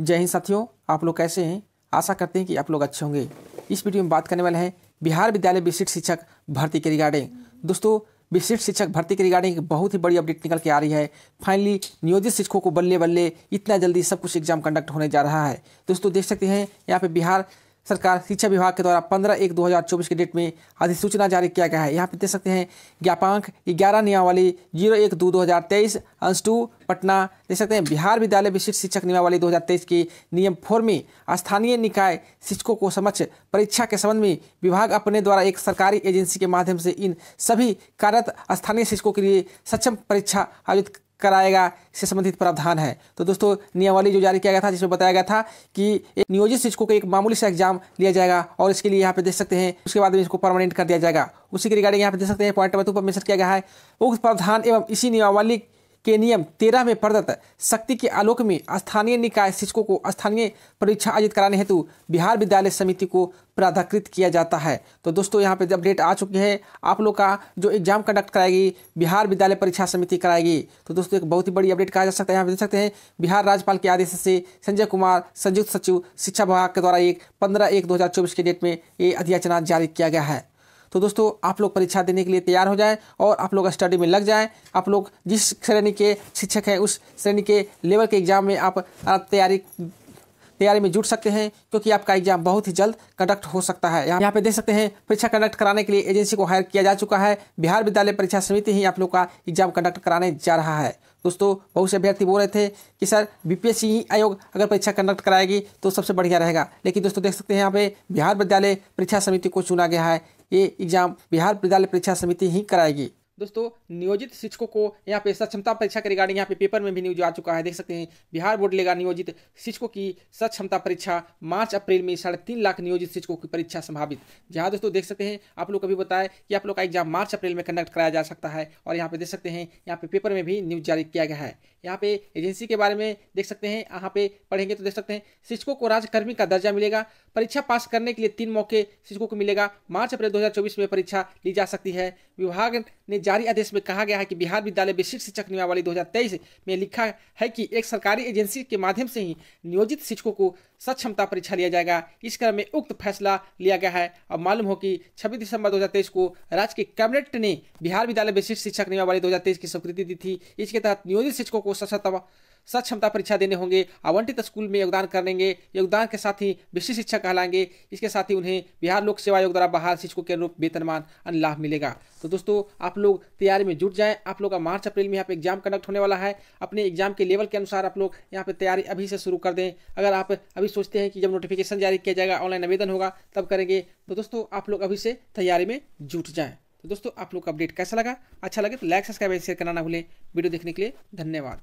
जय हिंद साथियों आप लोग कैसे हैं आशा करते हैं कि आप लोग अच्छे होंगे इस वीडियो में बात करने वाले हैं बिहार विद्यालय विशिष्ट शिक्षक भर्ती के रिगार्डिंग दोस्तों विशिष्ट शिक्षक भर्ती के रिगार्डिंग बहुत ही बड़ी अपडेट निकल के आ रही है फाइनली नियोजित शिक्षकों को बल्ले बल्ले इतना जल्दी सब कुछ एग्जाम कंडक्ट होने जा रहा है दोस्तों देख सकते हैं यहाँ पे बिहार सरकार शिक्षा विभाग के द्वारा 15 एक 2024 के डेट में अधिसूचना जारी किया गया है यहाँ पर देख सकते हैं ज्ञापांक ग्यारह नियमावली जीरो एक दो दो हज़ार तेईस अंश टू पटना देख सकते हैं बिहार विद्यालय विशिष्ट शिक्षक नियमावली 2023 के नियम फोर में स्थानीय निकाय शिक्षकों को समक्ष परीक्षा के संबंध में विभाग अपने द्वारा एक सरकारी एजेंसी के माध्यम से इन सभी कार्यरत स्थानीय शिक्षकों के लिए सक्षम परीक्षा आयोजित कराएगा इससे संबंधित प्रावधान है तो दोस्तों नियमावली जो जारी किया गया था जिसमें बताया गया था कि एक नियोजित शिक्षकों का एक मामूली सा एग्जाम लिया जाएगा और इसके लिए यहाँ पे देख सकते हैं उसके बाद में इसको परमानेंट कर दिया जाएगा उसी के रिगार्डिंग यहाँ पे देख सकते हैं पॉइंट नंबर टू पर मैसेज किया गया है उक्त प्रावधान एवं इसी नियमावली के नियम तेरह में प्रदत्त शक्ति के आलोक में स्थानीय निकाय शिक्षकों को स्थानीय परीक्षा आयोजित कराने हेतु बिहार विद्यालय समिति को प्राधिकृत किया जाता है तो दोस्तों यहाँ पे अपडेट आ चुकी है आप लोग का जो एग्जाम कंडक्ट कराएगी बिहार विद्यालय परीक्षा समिति कराएगी तो दोस्तों एक बहुत ही बड़ी अपडेट कहा जा सकता है यहाँ पे देख सकते हैं बिहार राज्यपाल के आदेश से संजय कुमार संयुक्त सचिव शिक्षा विभाग के द्वारा एक पंद्रह एक दो के डेट में ये अधियाचना जारी किया गया है तो दोस्तों आप लोग परीक्षा देने के लिए तैयार हो जाए और आप लोग स्टडी में लग जाए आप लोग जिस श्रेणी के शिक्षक हैं उस श्रेणी के लेवल के एग्ज़ाम में आप तैयारी तैयारी में जुट सकते हैं क्योंकि आपका एग्जाम बहुत ही जल्द कंडक्ट हो सकता है यहाँ पे देख सकते हैं परीक्षा कंडक्ट कराने के लिए एजेंसी को हायर किया जा चुका है बिहार विद्यालय परीक्षा समिति ही आप लोग का एग्जाम कंडक्ट कराने जा रहा है दोस्तों बहुत से अभ्यर्थी बोल रहे थे कि सर बीपीएससी e आयोग अगर परीक्षा कंडक्ट कराएगी तो सबसे बढ़िया रहेगा लेकिन दोस्तों देख सकते हैं यहाँ पे बिहार विद्यालय परीक्षा समिति को चुना गया है ये एग्जाम बिहार विद्यालय परीक्षा समिति ही कराएगी दोस्तों नियोजित शिक्षकों को यहाँ पे सक्षमता परीक्षा के रिगार्डिंग यहाँ पे पेपर में भी न्यूज आ चुका है देख सकते हैं बिहार बोर्ड लेगा नियोजित शिक्षकों की सक्षमता परीक्षा मार्च अप्रैल में साढ़े तीन लाख नियोजित शिक्षकों की परीक्षा संभावित जहाँ दोस्तों देख सकते हैं आप लोग कभी बताया कि आप लोग का एग्जाम मार्च अप्रैल में कंडक्ट कराया जा सकता है और यहाँ पे देख सकते हैं यहाँ पे पेपर में भी न्यूज जारी किया गया है यहाँ पे एजेंसी के बारे में देख सकते हैं यहाँ पे पढ़ेंगे तो देख सकते हैं शिक्षकों को राजकर्मी का दर्जा मिलेगा परीक्षा पास करने के लिए तीन मौके शिक्षकों को मिलेगा मार्च अप्रैल 2024 में परीक्षा ली जा सकती है विभाग ने जारी आदेश में कहा गया है कि बिहार विद्यालय बेसिक शिक्षक नियमावली 2023 में लिखा है कि एक सरकारी एजेंसी के माध्यम से ही नियोजित शिक्षकों को सक्षमता परीक्षा लिया जाएगा इस क्रम में उक्त फैसला लिया गया है और मालूम हो कि छब्बीस दिसंबर 2023 को राज्य के कैबिनेट ने बिहार विद्यालय विशिष्ट शिक्षक नियमावली 2023 की स्वीकृति दी थी इसके तहत नियोजित शिक्षकों को सशक्त सक्षमता परीक्षा देने होंगे आवंटित स्कूल में योगदान करेंगे योगदान के साथ ही विशिष्ट शिक्षक कहलाएंगे इसके साथ ही उन्हें बिहार लोक सेवा आयोग द्वारा बहाल शिक्षकों के अनुरूप वेतनमान अन्य लाभ मिलेगा तो दोस्तों आप लोग तैयारी में जुट जाएं आप लोग का मार्च अप्रैल में यहाँ पे एग्जाम कंडक्ट होने वाला है अपने एग्जाम के लेवल के अनुसार आप लोग यहाँ पर तैयारी अभी से शुरू कर दें अगर आप अभी सोचते हैं कि जब नोटिफिकेशन जारी किया जाएगा ऑनलाइन आवेदन होगा तब करेंगे तो दोस्तों आप लोग अभी से तैयारी में जुट जाएँ तो दोस्तों आप लोग का अपडेट कैसा लगा अच्छा लगे तो लाइक सब्सक्राइब शेयर करना ना भूलें वीडियो देखने के लिए धन्यवाद